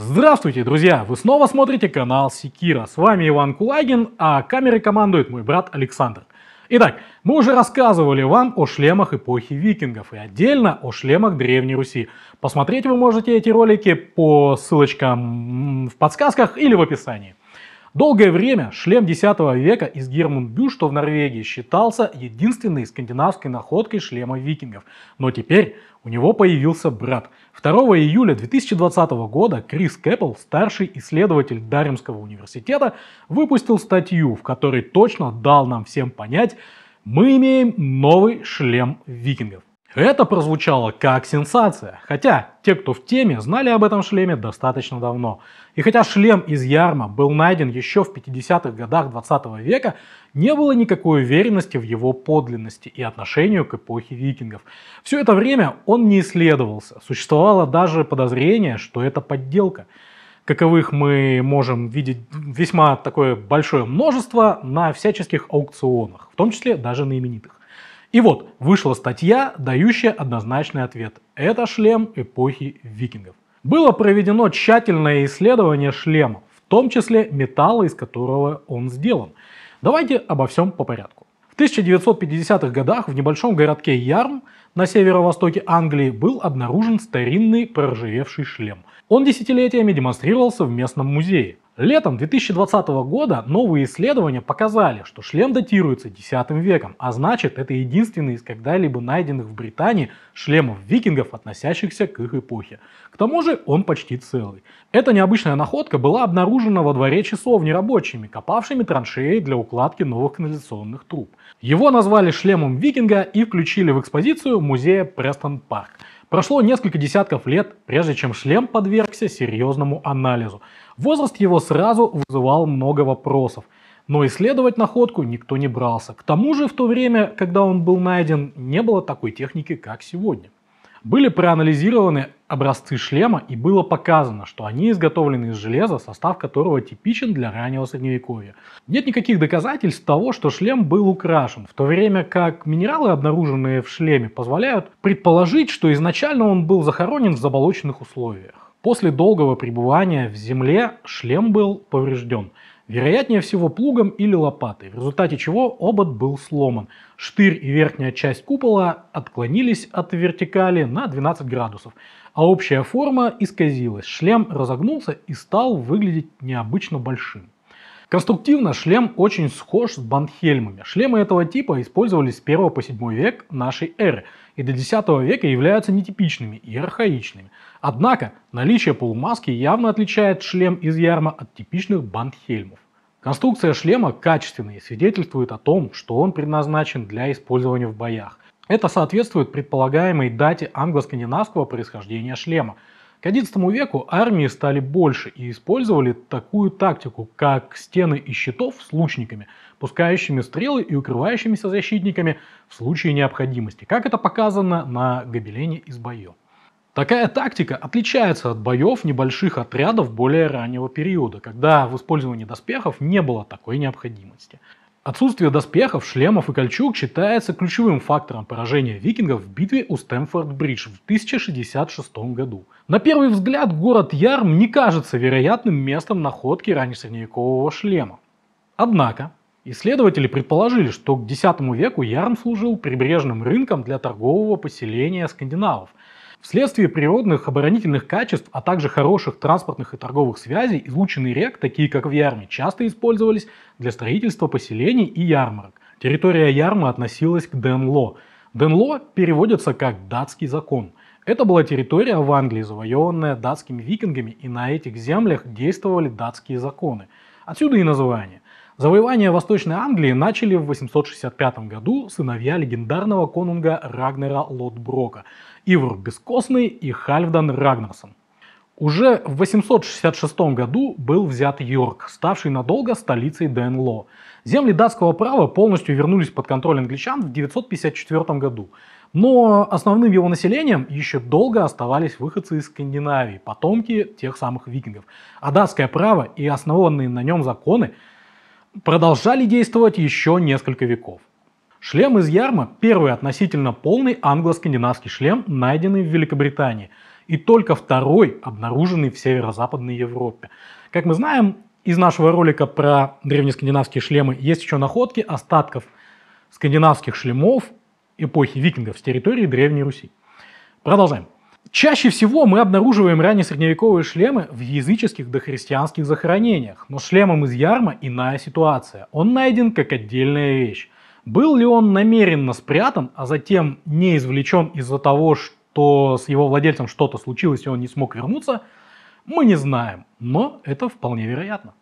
Здравствуйте, друзья! Вы снова смотрите канал Секира. С вами Иван Кулагин, а камерой командует мой брат Александр. Итак, мы уже рассказывали вам о шлемах эпохи викингов и отдельно о шлемах Древней Руси. Посмотреть вы можете эти ролики по ссылочкам в подсказках или в описании. Долгое время шлем X века из Гермунбю, что в Норвегии, считался единственной скандинавской находкой шлема викингов. Но теперь у него появился брат. 2 июля 2020 года Крис Кэппл, старший исследователь Даримского университета, выпустил статью, в которой точно дал нам всем понять, мы имеем новый шлем викингов. Это прозвучало как сенсация, хотя те, кто в теме, знали об этом шлеме достаточно давно. И хотя шлем из ярма был найден еще в 50-х годах 20 -го века, не было никакой уверенности в его подлинности и отношению к эпохе викингов. Все это время он не исследовался, существовало даже подозрение, что это подделка. Каковых мы можем видеть весьма такое большое множество на всяческих аукционах, в том числе даже на именитых. И вот, вышла статья, дающая однозначный ответ. Это шлем эпохи викингов. Было проведено тщательное исследование шлема, в том числе металла, из которого он сделан. Давайте обо всем по порядку. В 1950-х годах в небольшом городке Ярм на северо-востоке Англии был обнаружен старинный проржевевший шлем. Он десятилетиями демонстрировался в местном музее. Летом 2020 года новые исследования показали, что шлем датируется X веком, а значит это единственный из когда-либо найденных в Британии шлемов викингов, относящихся к их эпохе. К тому же он почти целый. Эта необычная находка была обнаружена во дворе часовни рабочими, копавшими траншеи для укладки новых канализационных труб. Его назвали шлемом викинга и включили в экспозицию музея Престон Парк. Прошло несколько десятков лет, прежде чем шлем подвергся серьезному анализу. Возраст его сразу вызывал много вопросов. Но исследовать находку никто не брался. К тому же в то время, когда он был найден, не было такой техники, как сегодня. Были проанализированы образцы шлема и было показано, что они изготовлены из железа, состав которого типичен для раннего средневековья. Нет никаких доказательств того, что шлем был украшен, в то время как минералы, обнаруженные в шлеме, позволяют предположить, что изначально он был захоронен в заболоченных условиях. После долгого пребывания в земле шлем был поврежден вероятнее всего плугом или лопатой, в результате чего обод был сломан. Штырь и верхняя часть купола отклонились от вертикали на 12 градусов, а общая форма исказилась, шлем разогнулся и стал выглядеть необычно большим. Конструктивно шлем очень схож с бандхельмами. Шлемы этого типа использовались с 1 по 7 век нашей эры и до 10 века являются нетипичными и архаичными. Однако наличие полумаски явно отличает шлем из ярма от типичных бандхельмов. Конструкция шлема качественная и свидетельствует о том, что он предназначен для использования в боях. Это соответствует предполагаемой дате англо-скандинавского происхождения шлема – к XI веку армии стали больше и использовали такую тактику, как стены из щитов с лучниками, пускающими стрелы и укрывающимися защитниками в случае необходимости, как это показано на гобелене из боев. Такая тактика отличается от боев небольших отрядов более раннего периода, когда в использовании доспехов не было такой необходимости. Отсутствие доспехов, шлемов и кольчуг считается ключевым фактором поражения викингов в битве у Стэмфорд-Бридж в 1066 году. На первый взгляд город Ярм не кажется вероятным местом находки раннесредневекового шлема. Однако, исследователи предположили, что к X веку Ярм служил прибрежным рынком для торгового поселения скандинавов – Вследствие природных оборонительных качеств, а также хороших транспортных и торговых связей, излученный рек, такие как в Ярме, часто использовались для строительства поселений и ярмарок. Территория Ярмы относилась к Денло. Денло переводится как «датский закон». Это была территория в Англии, завоеванная датскими викингами, и на этих землях действовали датские законы. Отсюда и название. Завоевание Восточной Англии начали в 865 году сыновья легендарного конунга Рагнера Лотброка – Ивр Бескостный и Хальфдан Рагнарсон. Уже в 866 году был взят Йорк, ставший надолго столицей Денло. Земли датского права полностью вернулись под контроль англичан в 954 году. Но основным его населением еще долго оставались выходцы из Скандинавии, потомки тех самых викингов. А датское право и основанные на нем законы – продолжали действовать еще несколько веков. Шлем из ярма – первый относительно полный англо-скандинавский шлем, найденный в Великобритании, и только второй, обнаруженный в северо-западной Европе. Как мы знаем из нашего ролика про древнескандинавские шлемы, есть еще находки остатков скандинавских шлемов эпохи викингов с территории Древней Руси. Продолжаем. Чаще всего мы обнаруживаем раннесредневековые шлемы в языческих дохристианских захоронениях, но шлемом из ярма иная ситуация. Он найден как отдельная вещь. Был ли он намеренно спрятан, а затем не извлечен из-за того, что с его владельцем что-то случилось и он не смог вернуться, мы не знаем, но это вполне вероятно.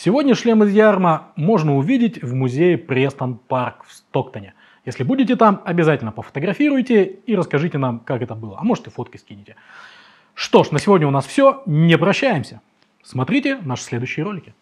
Сегодня шлем из ярма можно увидеть в музее Престон Парк в Стоктоне. Если будете там, обязательно пофотографируйте и расскажите нам, как это было. А может и фотки скинете. Что ж, на сегодня у нас все. Не прощаемся. Смотрите наши следующие ролики.